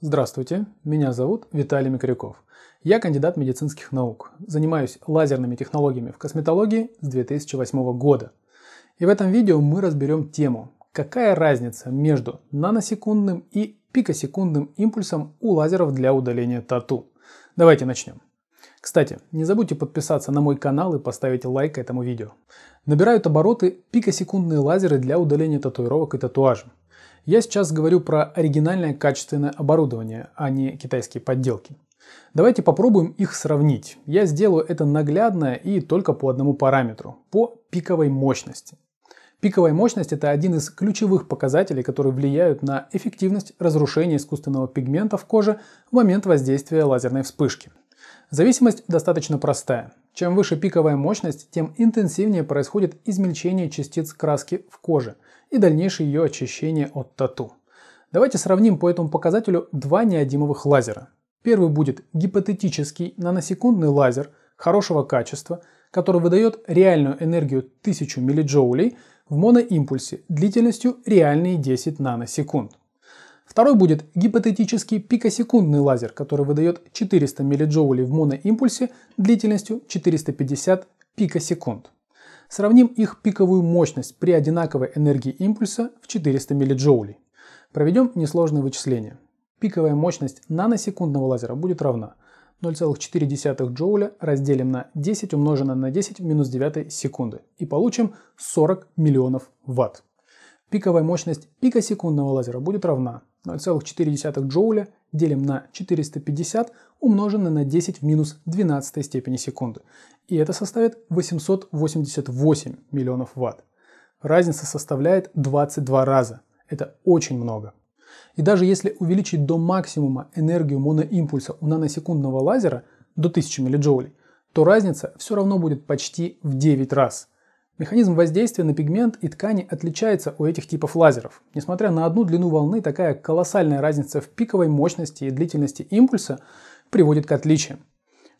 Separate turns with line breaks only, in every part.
Здравствуйте, меня зовут Виталий Микряков. Я кандидат медицинских наук. Занимаюсь лазерными технологиями в косметологии с 2008 года. И в этом видео мы разберем тему, какая разница между наносекундным и пикосекундным импульсом у лазеров для удаления тату. Давайте начнем. Кстати, не забудьте подписаться на мой канал и поставить лайк этому видео. Набирают обороты пикосекундные лазеры для удаления татуировок и татуажа. Я сейчас говорю про оригинальное качественное оборудование, а не китайские подделки. Давайте попробуем их сравнить. Я сделаю это наглядно и только по одному параметру – по пиковой мощности. Пиковая мощность – это один из ключевых показателей, которые влияют на эффективность разрушения искусственного пигмента в коже в момент воздействия лазерной вспышки. Зависимость достаточно простая. Чем выше пиковая мощность, тем интенсивнее происходит измельчение частиц краски в коже и дальнейшее ее очищение от тату. Давайте сравним по этому показателю два неодимовых лазера. Первый будет гипотетический наносекундный лазер хорошего качества, который выдает реальную энергию 1000 миллиджоулей в моноимпульсе длительностью реальные 10 наносекунд. Второй будет гипотетический пикосекундный лазер, который выдает 400 мJ в моноимпульсе длительностью 450 пикосекунд. Сравним их пиковую мощность при одинаковой энергии импульса в 400 мJ. Проведем несложные вычисления. Пиковая мощность наносекундного лазера будет равна 0,4 джоуля разделим на 10 умножено на 10 в минус 9 секунды и получим 40 миллионов ватт. Пиковая мощность пикосекундного лазера будет равна 0,4 джоуля делим на 450 умноженное на 10 в минус 12 степени секунды. И это составит 888 миллионов ватт. Разница составляет 22 раза. Это очень много. И даже если увеличить до максимума энергию моноимпульса у наносекундного лазера до 1000 миллиджоулей, то разница все равно будет почти в 9 раз – Механизм воздействия на пигмент и ткани отличается у этих типов лазеров. Несмотря на одну длину волны, такая колоссальная разница в пиковой мощности и длительности импульса приводит к отличиям.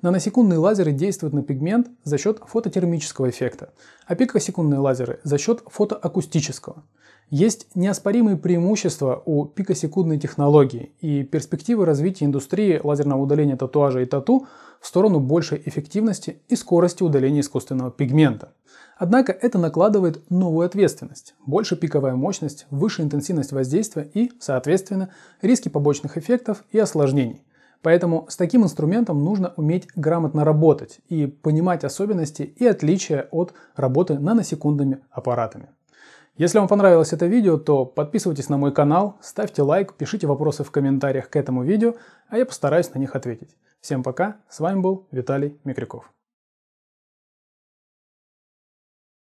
Наносекундные лазеры действуют на пигмент за счет фототермического эффекта, а пикосекундные лазеры за счет фотоакустического. Есть неоспоримые преимущества у пикосекундной технологии и перспективы развития индустрии лазерного удаления татуажа и тату в сторону большей эффективности и скорости удаления искусственного пигмента. Однако это накладывает новую ответственность. Больше пиковая мощность, выше интенсивность воздействия и, соответственно, риски побочных эффектов и осложнений. Поэтому с таким инструментом нужно уметь грамотно работать и понимать особенности и отличия от работы наносекундными аппаратами. Если вам понравилось это видео, то подписывайтесь на мой канал, ставьте лайк, пишите вопросы в комментариях к этому видео, а я постараюсь на них ответить. Всем пока, с вами был Виталий Микрюков.